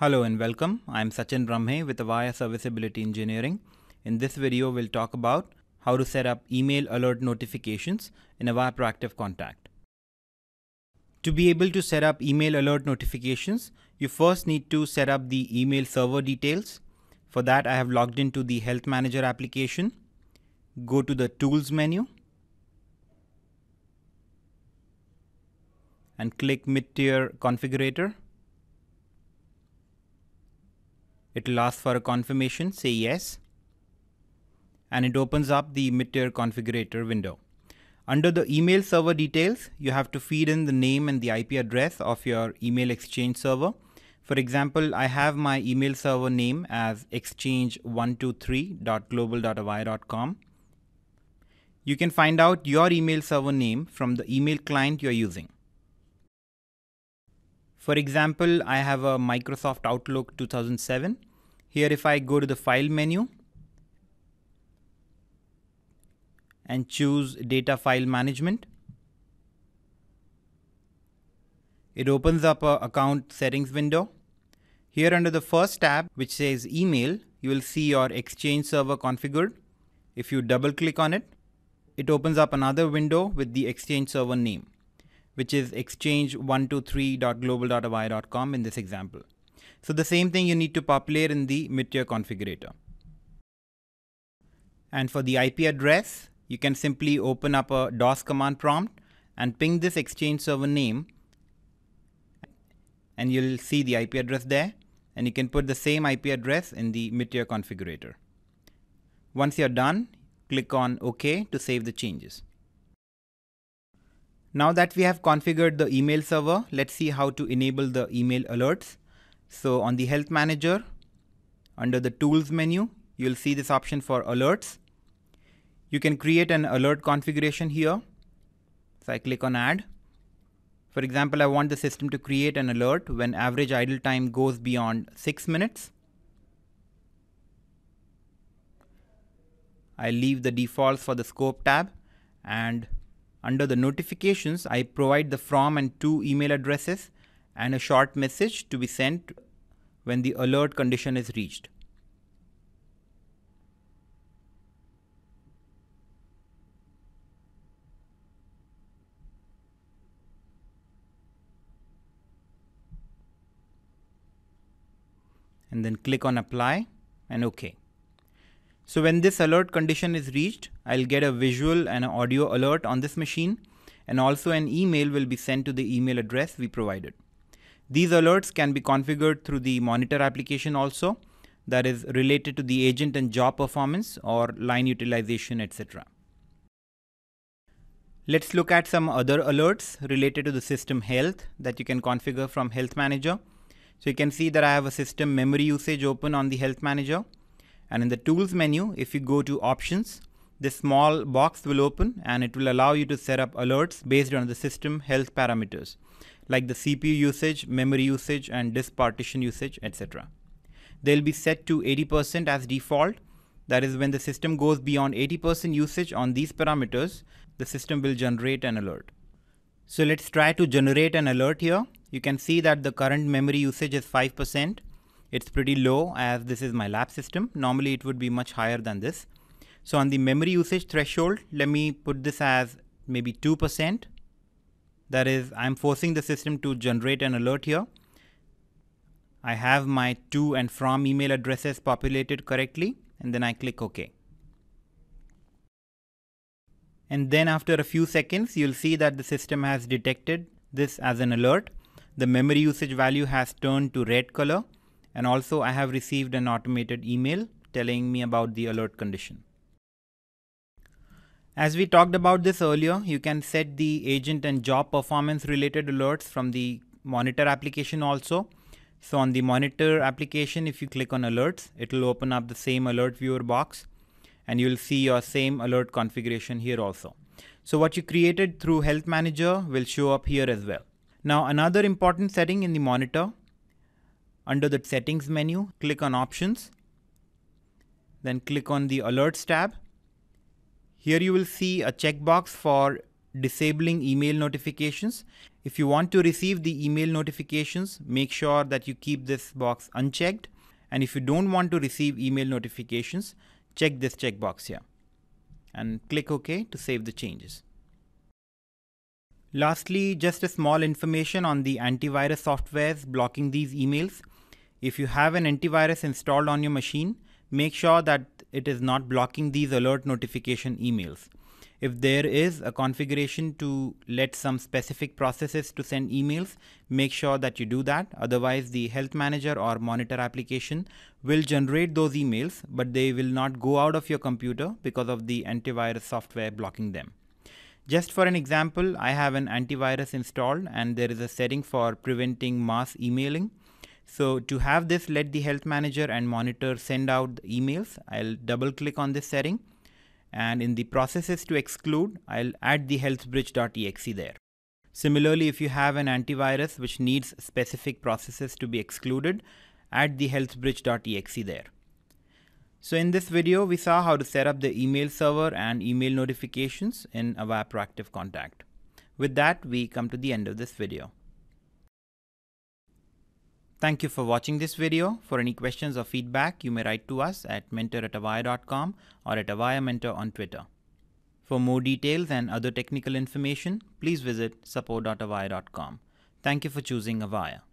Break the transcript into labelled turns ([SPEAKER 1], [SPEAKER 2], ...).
[SPEAKER 1] Hello and welcome. I'm Sachin Ramhe with Avaya Serviceability Engineering. In this video, we'll talk about how to set up email alert notifications in Avaya Proactive Contact. To be able to set up email alert notifications, you first need to set up the email server details. For that, I have logged into the Health Manager application. Go to the Tools menu and click Mid-Tier Configurator It will ask for a confirmation, say yes, and it opens up the Mid-Tier Configurator window. Under the email server details, you have to feed in the name and the IP address of your email exchange server. For example, I have my email server name as exchange123.global.avaya.com. You can find out your email server name from the email client you're using. For example, I have a Microsoft Outlook 2007. Here, if I go to the file menu and choose data file management, it opens up a account settings window. Here under the first tab, which says email, you will see your Exchange server configured. If you double click on it, it opens up another window with the Exchange server name which is exchange123.global.y.com in this example. So the same thing you need to populate in the mid configurator. And for the IP address, you can simply open up a DOS command prompt and ping this exchange server name and you'll see the IP address there and you can put the same IP address in the mid configurator. Once you're done, click on OK to save the changes. Now that we have configured the email server, let's see how to enable the email alerts. So on the Health Manager, under the Tools menu, you'll see this option for Alerts. You can create an alert configuration here. So I click on Add. For example, I want the system to create an alert when average idle time goes beyond 6 minutes. I leave the defaults for the scope tab and under the notifications, I provide the from and to email addresses and a short message to be sent when the alert condition is reached. and then click on apply and OK. So when this alert condition is reached, I'll get a visual and an audio alert on this machine and also an email will be sent to the email address we provided. These alerts can be configured through the monitor application also that is related to the agent and job performance or line utilization etc. Let's look at some other alerts related to the system health that you can configure from Health Manager. So you can see that I have a system memory usage open on the Health Manager. And in the tools menu, if you go to options, this small box will open and it will allow you to set up alerts based on the system health parameters like the CPU usage, memory usage, and disk partition usage, etc. They'll be set to 80% as default. That is when the system goes beyond 80% usage on these parameters, the system will generate an alert. So let's try to generate an alert here. You can see that the current memory usage is 5%. It's pretty low as this is my lab system. Normally it would be much higher than this. So on the memory usage threshold, let me put this as maybe 2%. That is, I'm forcing the system to generate an alert here. I have my to and from email addresses populated correctly and then I click OK. And then after a few seconds, you'll see that the system has detected this as an alert. The memory usage value has turned to red color and also I have received an automated email telling me about the alert condition. As we talked about this earlier, you can set the agent and job performance related alerts from the monitor application also. So on the monitor application, if you click on alerts, it will open up the same alert viewer box and you'll see your same alert configuration here also. So what you created through health manager will show up here as well. Now another important setting in the monitor under the settings menu, click on options, then click on the alerts tab. Here you will see a checkbox for disabling email notifications. If you want to receive the email notifications, make sure that you keep this box unchecked. And if you don't want to receive email notifications, check this checkbox here and click OK to save the changes. Lastly, just a small information on the antivirus softwares blocking these emails. If you have an antivirus installed on your machine, make sure that it is not blocking these alert notification emails. If there is a configuration to let some specific processes to send emails, make sure that you do that. Otherwise, the health manager or monitor application will generate those emails, but they will not go out of your computer because of the antivirus software blocking them. Just for an example, I have an antivirus installed and there is a setting for preventing mass emailing. So to have this, let the health manager and monitor send out emails. I'll double click on this setting. And in the processes to exclude, I'll add the healthbridge.exe there. Similarly, if you have an antivirus which needs specific processes to be excluded, add the healthbridge.exe there. So in this video, we saw how to set up the email server and email notifications in Avaya Proactive Contact. With that, we come to the end of this video. Thank you for watching this video. For any questions or feedback, you may write to us at mentor at avaya.com or at avaya mentor on Twitter. For more details and other technical information, please visit support.avaya.com. Thank you for choosing Avaya.